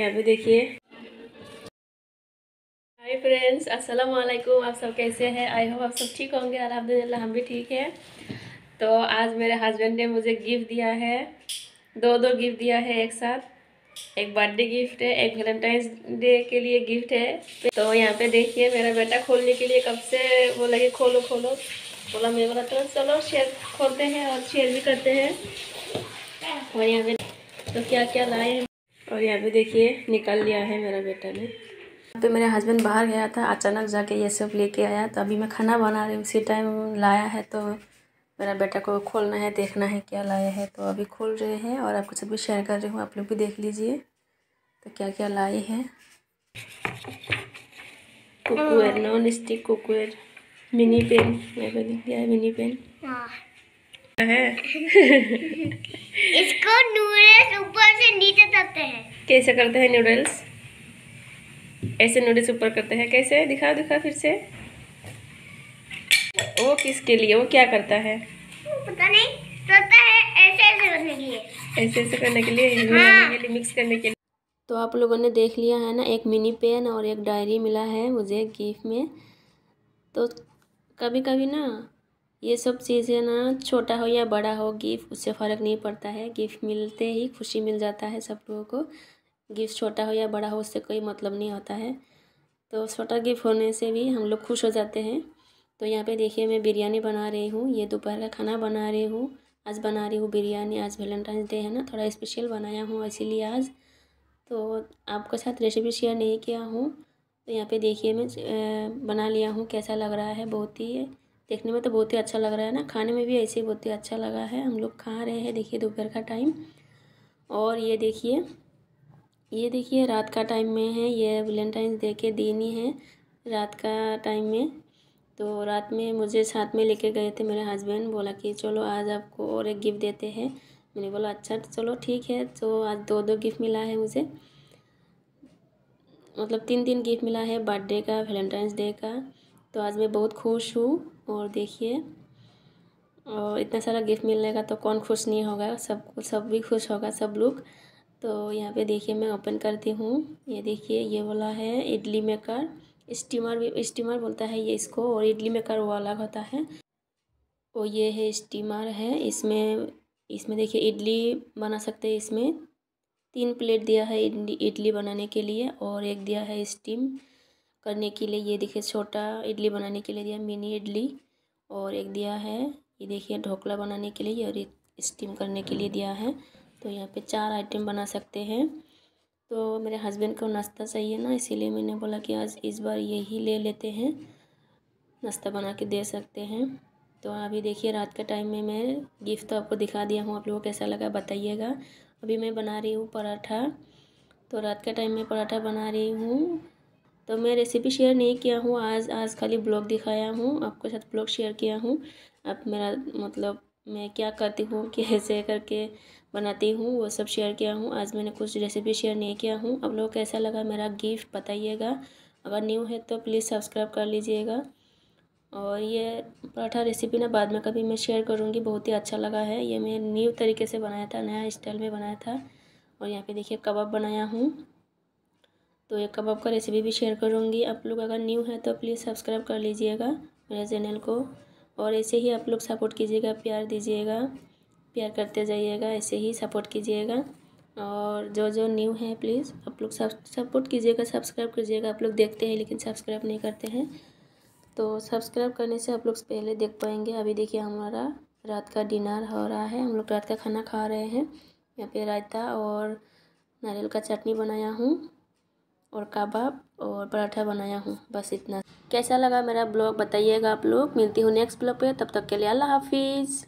यहाँ पे देखिए हाय फ्रेंड्स अस्सलाम वालेकुम आप सब कैसे हैं आई होप आप सब ठीक होंगे अलहमदिल्ला हम भी ठीक हैं तो आज मेरे हस्बैंड ने मुझे गिफ्ट दिया है दो दो गिफ्ट दिया है एक साथ एक बर्थडे गिफ्ट है एक वैलेंटाइंस डे के लिए गिफ्ट है तो यहाँ पे देखिए मेरा बेटा खोलने के लिए कब से बोला कि खोलो खोलो बोला मैं बोला तो चलो शेयर खोलते हैं और शेयर भी करते हैं और यहाँ पे तो क्या क्या लाए हैं और यहाँ पे देखिए निकाल लिया है मेरा बेटा ने तो मेरे हस्बैंड बाहर गया था अचानक जाके ये सब लेके आया तो अभी मैं खाना बना रही हूँ उसी टाइम लाया है तो मेरा बेटा को खोलना है देखना है क्या लाया है तो अभी खोल रहे हैं और आपको सब भी शेयर कर रही हूँ आप लोग भी देख लीजिए तो क्या क्या लाए हैं cookware non stick cookware mini pan मैं दिख गया है मिनी पेन है इसको नूडल्स ऊपर से नीचे करते हैं कैसे करते हैं नूडल्स ऐसे नूडल्स ऊपर करते हैं कैसे दिखा दिखा फिर से वो किसके लिए वो क्या करता है पता नहीं करता है ऐसे ऐसे करने के लिए ऐसे ऐसे करने के लिए हाँ। के लिए मिक्स करने के लिए तो आप लोगों ने देख लिया है ना एक मिनी पेन और एक डायरी मिला है मुझे गिफ्ट में तो कभी कभी ना ये सब चीज़ें ना छोटा हो या बड़ा हो गिफ्ट उससे फ़र्क नहीं पड़ता है गिफ्ट मिलते ही खुशी मिल जाता है सब लोगों को गिफ्ट छोटा हो या बड़ा हो उससे कोई मतलब नहीं होता है तो छोटा गिफ्ट होने से भी हम लोग खुश हो जाते हैं तो यहाँ पे देखिए मैं बिरयानी बना रही हूँ ये दोपहर का खाना बना रही हूँ आज बना रही हूँ बिरयानी आज वेलेंटाइंस डे है ना थोड़ा स्पेशल बनाया हूँ इसीलिए आज तो आपके साथ रेसिपी शेयर नहीं किया हूँ तो यहाँ पे देखिए मैं बना लिया हूँ कैसा लग रहा है बहुत ही देखने में तो बहुत ही अच्छा लग रहा है ना खाने में भी ऐसे ही बहुत ही अच्छा लगा है हम लोग खा रहे हैं देखिए दोपहर का टाइम और ये देखिए ये देखिए रात का टाइम में है ये वेलेंटाइंस डे के दिन ही है रात का टाइम में तो रात में मुझे साथ में लेके गए थे मेरे हस्बैंड बोला कि चलो आज आपको और एक गिफ्ट देते हैं मैंने बोला अच्छा तो चलो ठीक है तो आज दो दो गिफ्ट मिला है मुझे मतलब तीन तीन गिफ्ट मिला है बर्थडे का वैलेंटाइंस डे का तो आज मैं बहुत खुश हूँ और देखिए और इतना सारा गिफ्ट मिलने का तो कौन खुश नहीं होगा सब सब भी खुश होगा सब लोग तो यहाँ पे देखिए मैं ओपन करती हूँ ये देखिए ये वाला है इडली मेकर स्टीमर भी स्टीमर बोलता है ये इसको और इडली मेकर वो अलग होता है और ये है स्टीमर है इसमें इसमें देखिए इडली बना सकते हैं इसमें तीन प्लेट दिया है इडली इडली बनाने के लिए और एक दिया है स्टीम करने के लिए ये देखिए छोटा इडली बनाने के लिए दिया मिनी इडली और एक दिया है ये देखिए ढोकला बनाने के लिए और एक स्टीम करने के लिए दिया है तो यहाँ पे चार आइटम बना सकते हैं तो मेरे हस्बैंड को नाश्ता चाहिए ना इसीलिए मैंने बोला कि आज इस बार यही ले लेते हैं नाश्ता बना के दे सकते हैं तो अभी देखिए रात के टाइम में मैं गिफ्ट तो आपको दिखा दिया हूँ आप लोगों को कैसा लगा बताइएगा अभी मैं बना रही हूँ पराठा तो रात के टाइम में पराठा बना रही हूँ तो मैं रेसिपी शेयर नहीं किया हूँ आज आज खाली ब्लॉग दिखाया हूँ आपके साथ ब्लॉग शेयर किया हूँ आप मेरा मतलब मैं क्या करती हूँ कैसे करके बनाती हूँ वो सब शेयर किया हूँ आज मैंने कुछ रेसिपी शेयर नहीं किया हूँ आप लोग कैसा लगा मेरा गिफ्ट बताइएगा अगर न्यू है तो प्लीज़ सब्सक्राइब कर लीजिएगा और ये पराठा रेसिपी ना बाद में कभी मैं शेयर करूँगी बहुत ही अच्छा लगा है ये मैं न्यू तरीके से बनाया था नया स्टाइल में बनाया था और यहाँ पे देखिए कबाब बनाया हूँ तो एक कबाब का रेसिपी भी शेयर करूँगी आप लोग अगर न्यू है तो प्लीज़ सब्सक्राइब कर लीजिएगा मेरे चैनल को और ऐसे ही आप लोग सपोर्ट कीजिएगा प्यार दीजिएगा प्यार करते जाइएगा ऐसे ही सपोर्ट कीजिएगा और जो जो न्यू है प्लीज़ आप लोग सब सपोर्ट कीजिएगा सब्सक्राइब कीजिएगा आप लोग देखते हैं लेकिन सब्सक्राइब नहीं करते हैं तो सब्सक्राइब करने से आप लोग पहले देख पाएंगे अभी देखिए हमारा रात का डिनर हो रहा है हम लोग रात का खाना खा रहे हैं यहाँ पे रायता और नारियल का चटनी बनाया हूँ और कबाब और पराठा बनाया हूँ बस इतना कैसा लगा मेरा ब्लॉग बताइएगा आप लोग मिलती हूँ नेक्स्ट ब्लॉग पे तब तक के लिए अल्लाह हाफिज़